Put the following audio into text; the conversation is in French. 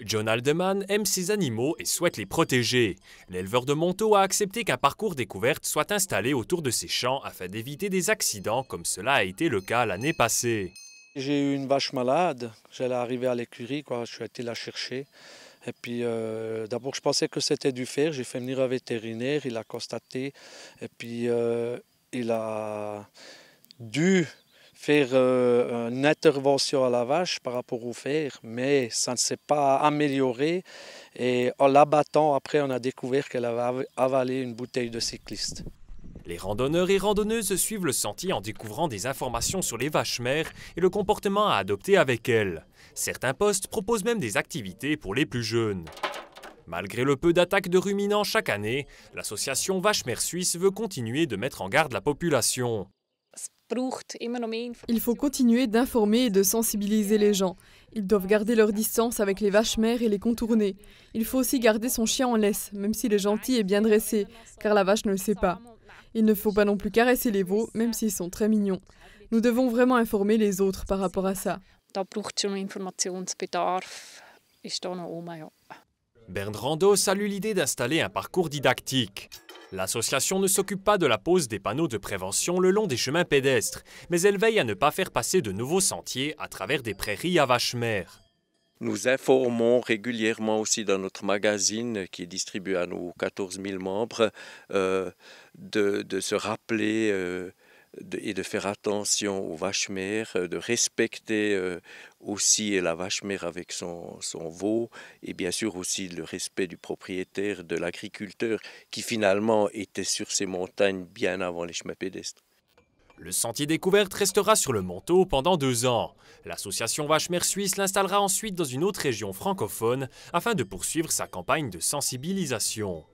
John Aldeman aime ses animaux et souhaite les protéger. L'éleveur de Monto a accepté qu'un parcours découverte soit installé autour de ses champs afin d'éviter des accidents comme cela a été le cas l'année passée. J'ai eu une vache malade, j'allais arriver à l'écurie, quoi. je suis allé la chercher. Et puis euh, d'abord je pensais que c'était du fer, j'ai fait venir un vétérinaire, il a constaté et puis euh, il a dû faire euh, une intervention à la vache par rapport au fer, mais ça ne s'est pas amélioré. Et en l'abattant, après, on a découvert qu'elle avait avalé une bouteille de cycliste. Les randonneurs et randonneuses suivent le sentier en découvrant des informations sur les vaches mères et le comportement à adopter avec elles. Certains postes proposent même des activités pour les plus jeunes. Malgré le peu d'attaques de ruminants chaque année, l'association Vaches Mères Suisse veut continuer de mettre en garde la population. Il faut continuer d'informer et de sensibiliser les gens. Ils doivent garder leur distance avec les vaches mères et les contourner. Il faut aussi garder son chien en laisse, même s'il est gentil et bien dressé, car la vache ne le sait pas. Il ne faut pas non plus caresser les veaux, même s'ils sont très mignons. Nous devons vraiment informer les autres par rapport à ça. Bernd Rando salue l'idée d'installer un parcours didactique. L'association ne s'occupe pas de la pose des panneaux de prévention le long des chemins pédestres, mais elle veille à ne pas faire passer de nouveaux sentiers à travers des prairies à vaches mères. Nous informons régulièrement aussi dans notre magazine qui est distribué à nos 14 000 membres euh, de, se rappeler euh, et de faire attention aux vaches mères, euh, de respecter euh, aussi la vache mère avec son, son, veau, et bien sûr aussi le respect du propriétaire, de l'agriculteur, qui finalement était sur ces montagnes bien avant les chemins pédestres. Le sentier découverte restera sur le manteau pendant deux ans. L'association Vache Mère Suisse l'installera ensuite dans une autre région francophone afin de poursuivre sa campagne de sensibilisation.